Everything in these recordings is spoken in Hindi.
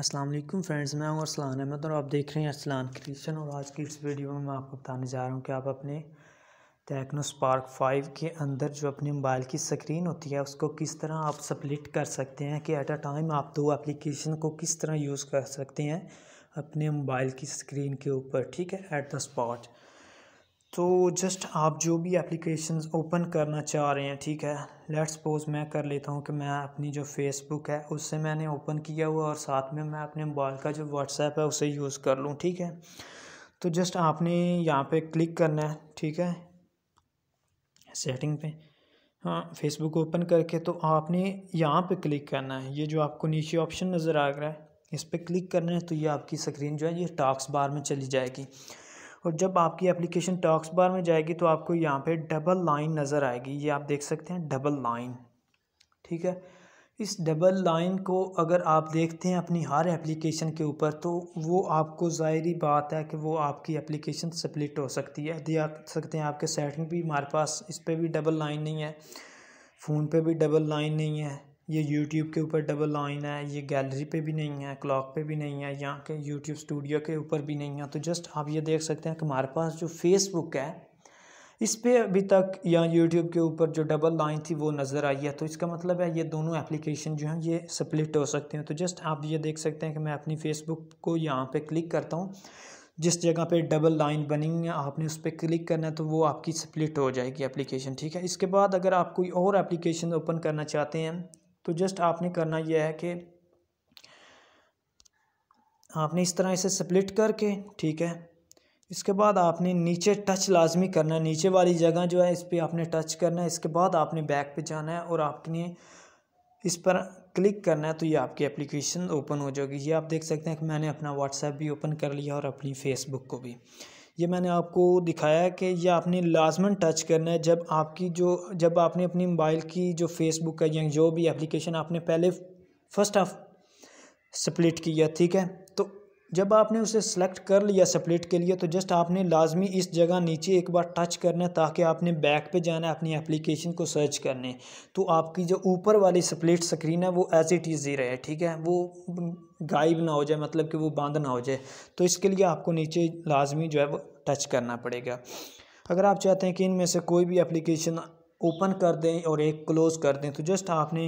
अस्सलाम वालेकुम फ्रेंड्स मैं हूं अरसलान अहमद और आप देख रहे हैं असलान क्रिएशन और आज की इस वीडियो में मैं आपको बताने जा रहा हूं कि आप अपने टेक्नो स्पार्क फाइव के अंदर जो अपने मोबाइल की स्क्रीन होती है उसको किस तरह आप सप्लिट कर सकते हैं कि एट अ टाइम आप दो एप्लीकेशन को किस तरह यूज़ कर सकते हैं अपने मोबाइल की स्क्रीन के ऊपर ठीक है एट द स्पॉट तो जस्ट आप जो भी एप्लीकेशन ओपन करना चाह रहे हैं ठीक है लेट्स सपोज मैं कर लेता हूँ कि मैं अपनी जो फेसबुक है उससे मैंने ओपन किया हुआ और साथ में मैं अपने मोबाइल का जो व्हाट्सएप है उसे यूज़ कर लूँ ठीक है तो जस्ट आपने यहाँ पे क्लिक करना है ठीक है सेटिंग पे हाँ फेसबुक ओपन करके तो आपने यहाँ पे क्लिक करना है ये जो आपको नीचे ऑप्शन नज़र आ रहा है इस पर क्लिक करना है तो ये आपकी स्क्रीन जो है ये टास्क बार में चली जाएगी और जब आपकी एप्लीकेशन टॉक्स बार में जाएगी तो आपको यहाँ पे डबल लाइन नज़र आएगी ये आप देख सकते हैं डबल लाइन ठीक है इस डबल लाइन को अगर आप देखते हैं अपनी हर एप्लीकेशन के ऊपर तो वो आपको ज़ाहरी बात है कि वो आपकी एप्लीकेशन स्प्लिट हो सकती है देख सकते हैं आपके सेटिंग भी हमारे पास इस पर भी डबल लाइन नहीं है फ़ोन पे भी डबल लाइन नहीं है ये यूट्यूब के ऊपर डबल लाइन है ये गैलरी पे भी नहीं है क्लॉक पे भी नहीं है यहाँ के यूट्यूब स्टूडियो के ऊपर भी नहीं है तो जस्ट आप ये देख सकते हैं कि हमारे पास जो फेसबुक है इस पर अभी तक या यूट्यूब के ऊपर जो डबल लाइन थी वो नज़र आई है तो इसका मतलब है ये दोनों एप्लीकेशन जो हैं ये स्प्लिट हो सकते हैं तो जस्ट आप ये देख सकते हैं कि मैं अपनी फेसबुक को यहाँ पर क्लिक करता हूँ जिस जगह पे डबल लाइन बनी है आपने उस पर क्लिक करना है तो वो आपकी स्प्लिट हो जाएगी एप्लीकेशन ठीक है इसके बाद अगर आप कोई और एप्लीकेशन ओपन करना चाहते हैं तो जस्ट आपने करना यह है कि आपने इस तरह इसे स्प्लिट करके ठीक है इसके बाद आपने नीचे टच लाजमी करना है नीचे वाली जगह जो है इस पर आपने टच करना है इसके बाद आपने बैक पे जाना है और आपने इस पर क्लिक करना है तो ये आपकी एप्लीकेशन ओपन हो जाएगी ये आप देख सकते हैं कि मैंने अपना व्हाट्सएप भी ओपन कर लिया और अपनी फेसबुक को भी ये मैंने आपको दिखाया है कि ये आपने लाजमन टच करना है जब आपकी जो जब आपने अपनी मोबाइल की जो फेसबुक है या जो भी एप्लीकेशन आपने पहले फर्स्ट हाफ स्प्लिट किया ठीक है तो जब आपने उसे सेलेक्ट कर लिया स्प्लिट के लिए तो जस्ट आपने लाजमी इस जगह नीचे एक बार टच करना है ताकि आपने बैक पे जाना है अपनी एप्लीकेशन को सर्च करने तो आपकी जो ऊपर वाली स्प्लिट स्क्रीन है वो एज इट इज़ ही रहे ठीक है वो गायब ना हो जाए मतलब कि वो बंद ना हो जाए तो इसके लिए आपको नीचे लाजमी जो है वो टच करना पड़ेगा अगर आप चाहते हैं कि इनमें से कोई भी एप्लीकेशन ओपन कर दें और एक क्लोज़ कर दें तो जस्ट आपने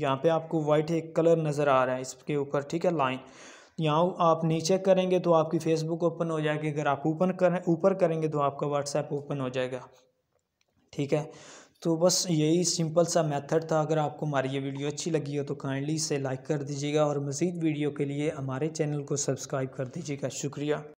यहाँ पे आपको वाइट एक कलर नज़र आ रहा है इसके ऊपर ठीक है लाइन यहाँ आप नीचे करेंगे तो आपकी फेसबुक ओपन हो जाएगी अगर आप ओपन करें ऊपर करेंगे तो आपका व्हाट्सएप ओपन हो जाएगा ठीक है तो बस यही सिंपल सा मेथड था अगर आपको हमारी ये वीडियो अच्छी लगी हो तो काइंडली इसे लाइक कर दीजिएगा और मज़ीद वीडियो के लिए हमारे चैनल को सब्सक्राइब कर दीजिएगा शुक्रिया